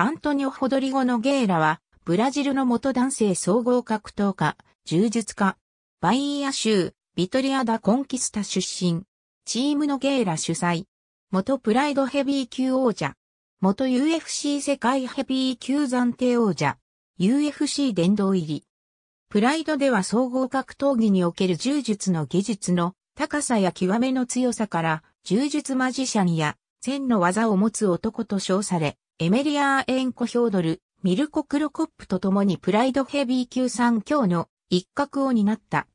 アントニオ・ホドリゴ・ノゲーラは、ブラジルの元男性総合格闘家、柔術家、バイーア州、ビトリア・ダ・コンキスタ出身、チームノゲーラ主催、元プライドヘビー級王者、元 UFC 世界ヘビー級暫定王者、UFC 殿堂入り。プライドでは総合格闘技における柔術の技術の高さや極めの強さから、柔術マジシャンや、千の技を持つ男と称され、エメリアーエンコ・ヒョードル、ミルコ・クロコップと共にプライドヘビー級3強の一角を担った。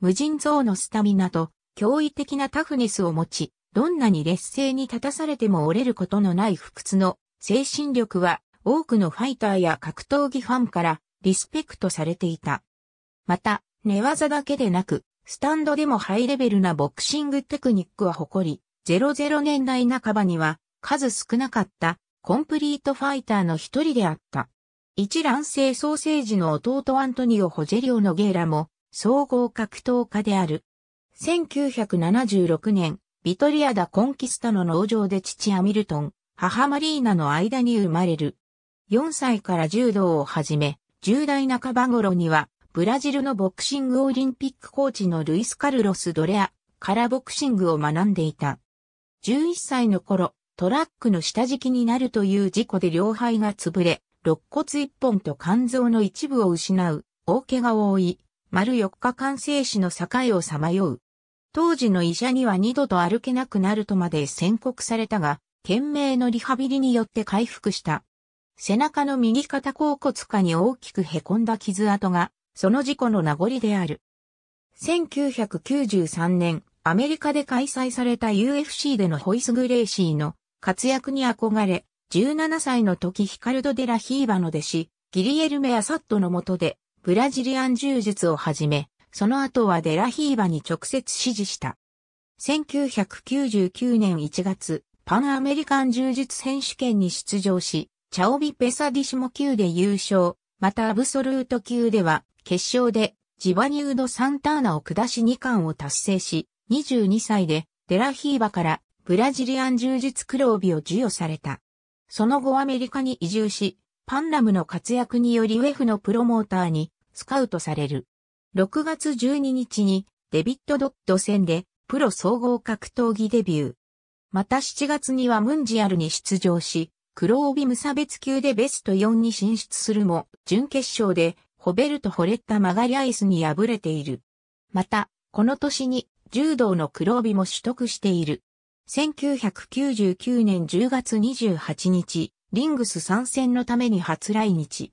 無人像のスタミナと驚異的なタフネスを持ち、どんなに劣勢に立たされても折れることのない不屈の精神力は多くのファイターや格闘技ファンからリスペクトされていた。また、寝技だけでなく、スタンドでもハイレベルなボクシングテクニックは誇り、00年代半ばには数少なかったコンプリートファイターの一人であった。一卵性ソーセージの弟アントニオ・ホジェリオ・ノゲーラも総合格闘家である。1976年、ビトリアダ・コンキスタの農場で父アミルトン、母マリーナの間に生まれる。4歳から柔道を始め、10代半ば頃には、ブラジルのボクシングオリンピックコーチのルイス・カルロス・ドレアからボクシングを学んでいた。11歳の頃、トラックの下敷きになるという事故で両肺が潰れ、肋骨一本と肝臓の一部を失う、大怪我を負い、丸4日間生死の境をさまよう。当時の医者には二度と歩けなくなるとまで宣告されたが、懸命のリハビリによって回復した。背中の右肩甲骨下に大きく凹んだ傷跡が、その事故の名残である。1993年、アメリカで開催された UFC でのホイス・グレイシーの活躍に憧れ、17歳の時ヒカルド・デラ・ヒーバの弟子、ギリエルメ・アサットの下で、ブラジリアン柔術をはじめ、その後はデラ・ヒーバに直接指示した。1999年1月、パンアメリカン柔術選手権に出場し、チャオビ・ペサディシモ級で優勝、またアブソルート級では、決勝で、ジバニュード・サンターナを下し2冠を達成し、22歳で、デラヒーバからブラジリアン柔術黒帯を授与された。その後アメリカに移住し、パンダムの活躍によりウェフのプロモーターにスカウトされる。6月12日にデビット・ドッド戦でプロ総合格闘技デビュー。また7月にはムンジアルに出場し、黒帯無差別級でベスト4に進出するも、準決勝でホベルト・ホレッタ・マガリアイスに敗れている。また、この年に柔道の黒帯も取得している。1999年10月28日、リングス参戦のために初来日。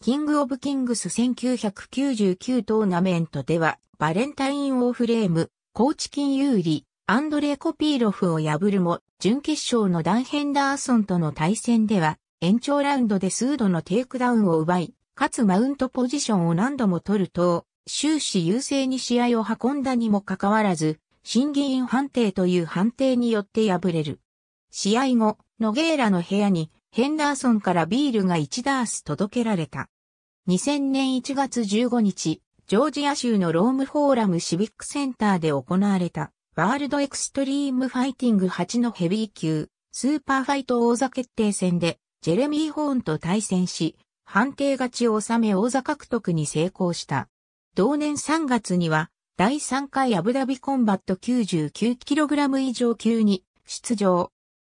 キングオブキングス1999トーナメントでは、バレンタイン・オーフレーム、コーチキン・ユーリ、アンドレ・コピーロフを破るも、準決勝のダン・ヘンダーソンとの対戦では、延長ラウンドで数度のテイクダウンを奪い、かつマウントポジションを何度も取ると、終始優勢に試合を運んだにもかかわらず、審議員判定という判定によって敗れる。試合後、ノゲーラの部屋にヘンダーソンからビールが1ダース届けられた。2000年1月15日、ジョージア州のロームフォーラムシビックセンターで行われた、ワールドエクストリームファイティング8のヘビー級、スーパーファイト王座決定戦で、ジェレミー・ホーンと対戦し、判定勝ちを収め王座獲得に成功した。同年3月には、第3回アブダビコンバット 99kg 以上級に出場。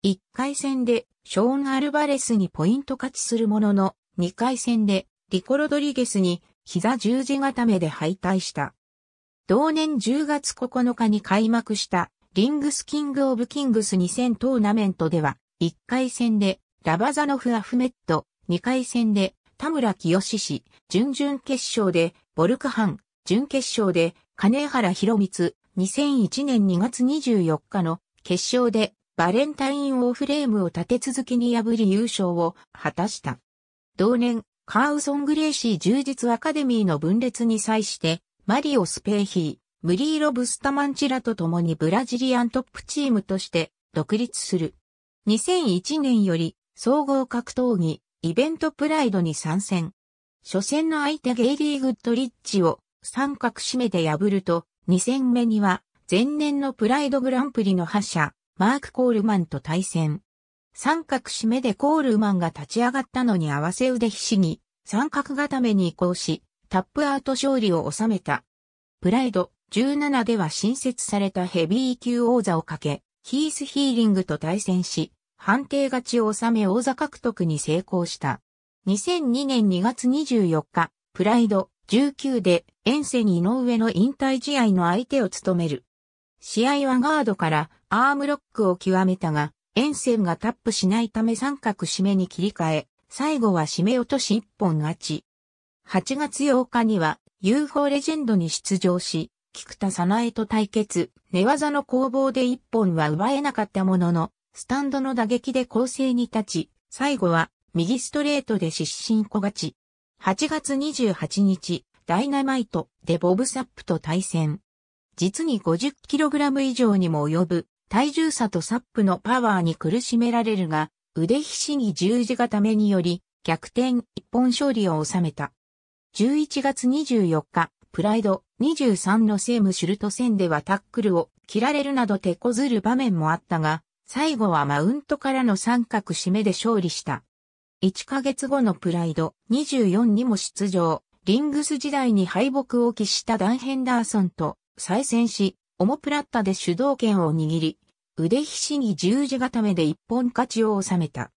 1回戦でショーン・アルバレスにポイント勝ちするものの、2回戦でリコ・ロドリゲスに膝十字固めで敗退した。同年10月9日に開幕したリングス・キング・オブ・キングス2000トーナメントでは、1回戦でラバザノフ・アフメット、2回戦で田村清氏、準々決勝でボルクハン、準決勝で金原博光、2001年2月24日の決勝でバレンタイン・オーフレームを立て続けに破り優勝を果たした。同年、カーウソン・グレーシー充実アカデミーの分裂に際して、マリオ・スペーヒー、ムリーロ・ブスタマンチラと共にブラジリアントップチームとして独立する。2001年より総合格闘技イベントプライドに参戦。初戦の相手ゲイリー・グッドリッチを三角締めで破ると、2戦目には、前年のプライドグランプリの覇者、マーク・コールマンと対戦。三角締めでコールマンが立ち上がったのに合わせ腕ひしぎ、三角固めに移行し、タップアウト勝利を収めた。プライド17では新設されたヘビー級王座をかけ、ヒースヒーリングと対戦し、判定勝ちを収め王座獲得に成功した。2002年2月24日、プライド19で、遠征に井上の引退試合の相手を務める。試合はガードからアームロックを極めたが、遠征がタップしないため三角締めに切り替え、最後は締め落とし一本勝ち。8月8日には UFO レジェンドに出場し、菊田早苗と対決、寝技の攻防で一本は奪えなかったものの、スタンドの打撃で攻勢に立ち、最後は右ストレートで失神小勝ち。8月28日、ダイナマイトでボブサップと対戦。実に 50kg 以上にも及ぶ体重差とサップのパワーに苦しめられるが、腕ひしぎ十字固めにより逆転一本勝利を収めた。11月24日、プライド23のセームシュルト戦ではタックルを切られるなど手こずる場面もあったが、最後はマウントからの三角締めで勝利した。1ヶ月後のプライド24にも出場、リングス時代に敗北を喫したダン・ヘンダーソンと再戦し、オモプラッタで主導権を握り、腕ひしぎ十字固めで一本勝ちを収めた。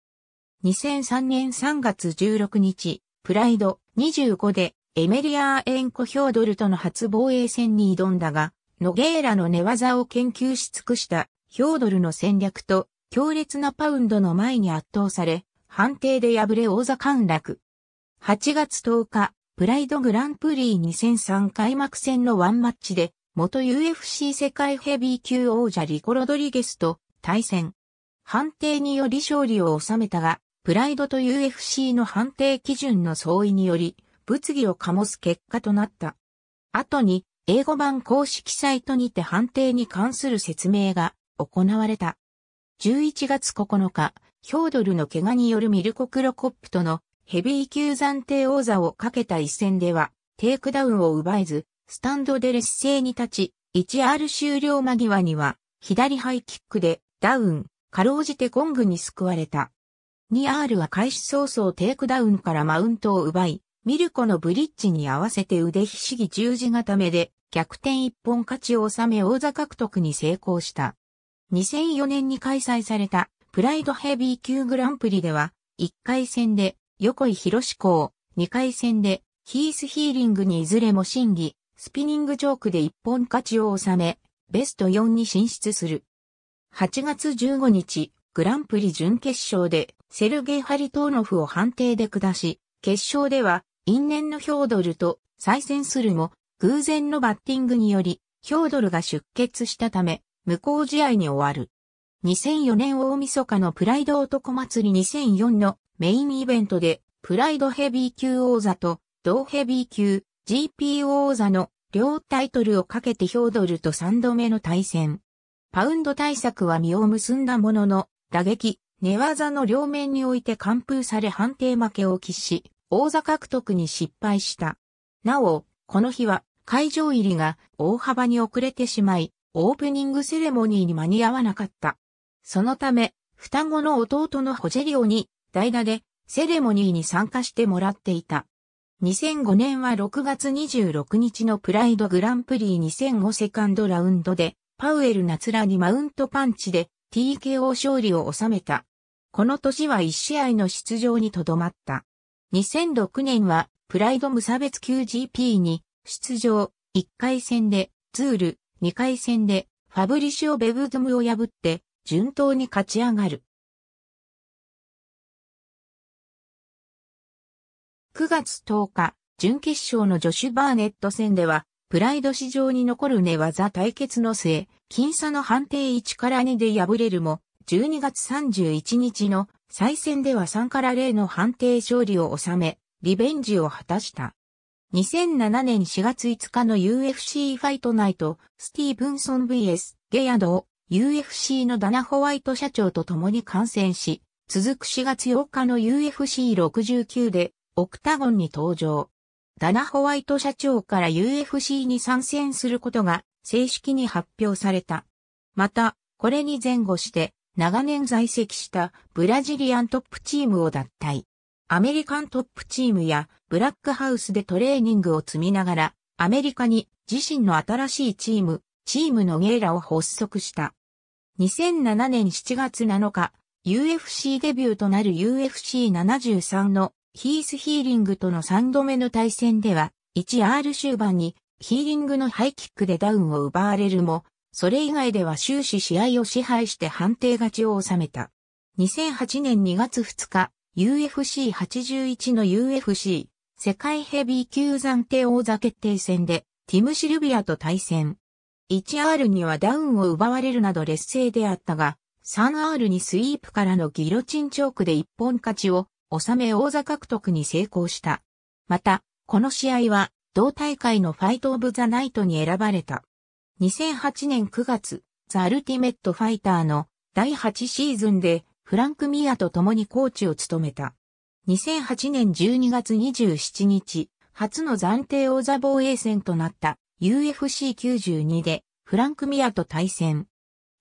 2003年3月16日、プライド25でエメリアーエンコ・ヒョードルとの初防衛戦に挑んだが、ノゲーラの寝技を研究し尽くしたヒョードルの戦略と強烈なパウンドの前に圧倒され、判定で敗れ王座陥落。8月10日、プライドグランプリ2003開幕戦のワンマッチで、元 UFC 世界ヘビー級王者リコ・ロドリゲスと対戦。判定により勝利を収めたが、プライドと UFC の判定基準の相違により、物議を醸す結果となった。後に、英語版公式サイトにて判定に関する説明が行われた。11月9日、ヒョードルの怪我によるミルコ・クロコップとのヘビー級暫定王座をかけた一戦では、テイクダウンを奪えず、スタンドで劣勢に立ち、1R 終了間際には、左ハイキックでダウン、かろうじてコングに救われた。2R は開始早々テイクダウンからマウントを奪い、ミルコのブリッジに合わせて腕ひしぎ十字固めで逆転一本勝ちを収め王座獲得に成功した。2004年に開催されたプライドヘビー級グランプリでは、1回戦で横井博志校、2回戦でヒースヒーリングにいずれも審議、スピニングジョークで一本勝ちを収め、ベスト4に進出する。8月15日、グランプリ準決勝でセルゲイ・ハリトーノフを判定で下し、決勝では因縁のヒョードルと再戦するも、偶然のバッティングにより、ヒョードルが出血したため、無効試合に終わる。2004年大晦日のプライド男祭り2004のメインイベントで、プライドヘビー級王座と、同ヘビー級 GP 王座の両タイトルをかけてヒョードルと3度目の対戦。パウンド対策は実を結んだものの、打撃、寝技の両面において完封され判定負けを喫し、王座獲得に失敗した。なお、この日は会場入りが大幅に遅れてしまい、オープニングセレモニーに間に合わなかった。そのため、双子の弟のホジェリオに代打でセレモニーに参加してもらっていた。2005年は6月26日のプライドグランプリ2005セカンドラウンドでパウエル・ナツラにマウントパンチで TKO 勝利を収めた。この年は1試合の出場にとどまった。2006年はプライド無差別 QGP に出場1回戦でツール2回戦でファブリシオ・ベブドムを破って順当に勝ち上がる。9月10日、準決勝のジョシュ・バーネット戦では、プライド史上に残る寝技対決の末、僅差の判定1から2で敗れるも、12月31日の再戦では3から0の判定勝利を収め、リベンジを果たした。2007年4月5日の UFC ファイトナイト、スティーブンソン VS ゲヤドを UFC のダナ・ホワイト社長と共に感染し、続く4月8日の UFC69 でオクタゴンに登場。ダナ・ホワイト社長から UFC に参戦することが正式に発表された。また、これに前後して長年在籍したブラジリアントップチームを脱退。アメリカントップチームやブラックハウスでトレーニングを積みながらアメリカに自身の新しいチーム、チームのゲーラを発足した。2007年7月7日、UFC デビューとなる UFC73 のヒースヒーリングとの3度目の対戦では、1R 終盤にヒーリングのハイキックでダウンを奪われるも、それ以外では終始試合を支配して判定勝ちを収めた。2008年2月2日、UFC81 の UFC 世界ヘビー級暫定王座決定戦でティム・シルビアと対戦。1R にはダウンを奪われるなど劣勢であったが、3R にスイープからのギロチンチョークで一本勝ちを収め王座獲得に成功した。また、この試合は同大会のファイト・オブ・ザ・ナイトに選ばれた。2008年9月、ザ・アルティメット・ファイターの第8シーズンでフランク・ミアと共にコーチを務めた。2008年12月27日、初の暫定王座防衛戦となった UFC92 でフランク・ミアと対戦。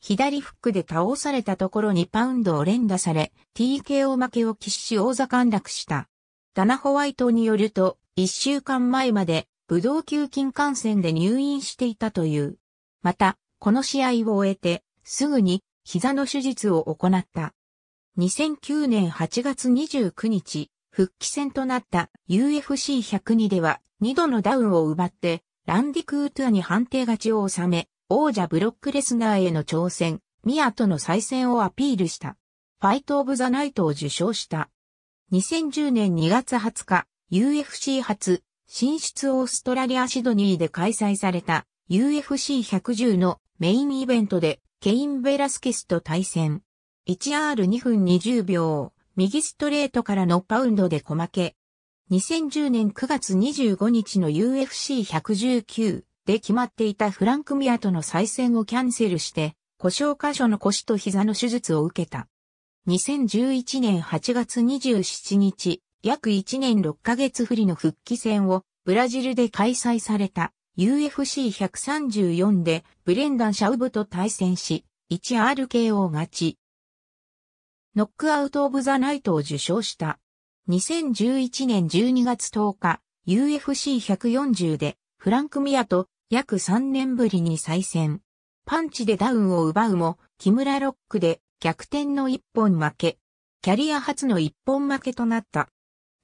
左フックで倒されたところにパウンドを連打され、TKO 負けを喫し王座陥落した。ダナ・ホワイトによると、1週間前まで、ブドウ球菌感染で入院していたという。また、この試合を終えて、すぐに、膝の手術を行った。2009年8月29日、復帰戦となった UFC102 では2度のダウンを奪ってランディ・クートゥアに判定勝ちを収め、王者ブロックレスナーへの挑戦、ミアとの再戦をアピールした。ファイト・オブ・ザ・ナイトを受賞した。2010年2月20日、UFC 初、進出オーストラリア・シドニーで開催された UFC110 のメインイベントでケイン・ベラスケスと対戦。1R2 分20秒、右ストレートからのパウンドで小負け、2010年9月25日の UFC119 で決まっていたフランク・ミアとの再戦をキャンセルして、故障箇所の腰と膝の手術を受けた。2011年8月27日、約1年6ヶ月振りの復帰戦をブラジルで開催された UFC134 でブレンダン・シャウブと対戦し、1RKO 勝ち。ノックアウト・オブ・ザ・ナイトを受賞した。2011年12月10日、UFC140 でフランク・ミアと約3年ぶりに再戦。パンチでダウンを奪うも、木村ロックで逆転の一本負け。キャリア初の一本負けとなった。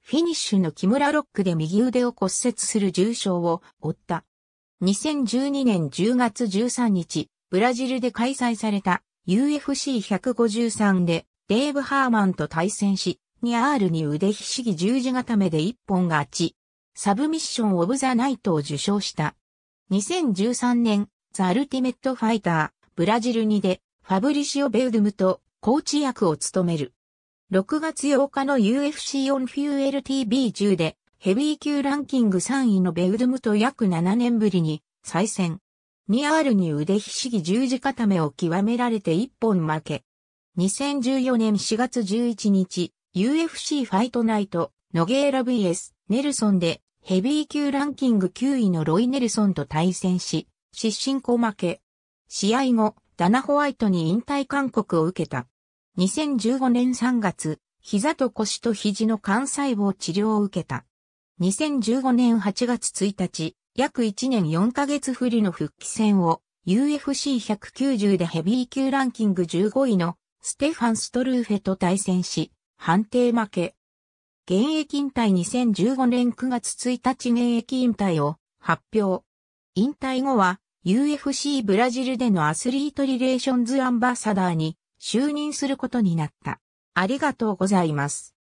フィニッシュの木村ロックで右腕を骨折する重傷を負った。2012年10月13日、ブラジルで開催された UFC153 でデーブ・ハーマンと対戦し、にルに腕ひしぎ十字固めで一本勝ち。サブミッションオブザナイトを受賞した。2013年、ザ・アルティメット・ファイター、ブラジルにで、ファブリシオ・ベウドムと、コーチ役を務める。6月8日の UFC オンフューエル TV10 で、ヘビー級ランキング3位のベウドムと約7年ぶりに、再戦。ールに腕ひしぎ十字固めを極められて一本負け。2014年4月11日、UFC ファイトナイト、ノゲーラ VS、ネルソンで、ヘビー級ランキング9位のロイ・ネルソンと対戦し、失神小負け。試合後、ダナ・ホワイトに引退勧告を受けた。2015年3月、膝と腰と肘の肝細胞治療を受けた。2015年8月1日、約1年4ヶ月不利の復帰戦を UFC190 でヘビー級ランキング15位のステファン・ストルーフェと対戦し、判定負け。現役引退2015年9月1日現役引退を発表。引退後は UFC ブラジルでのアスリートリレーションズアンバサダーに就任することになった。ありがとうございます。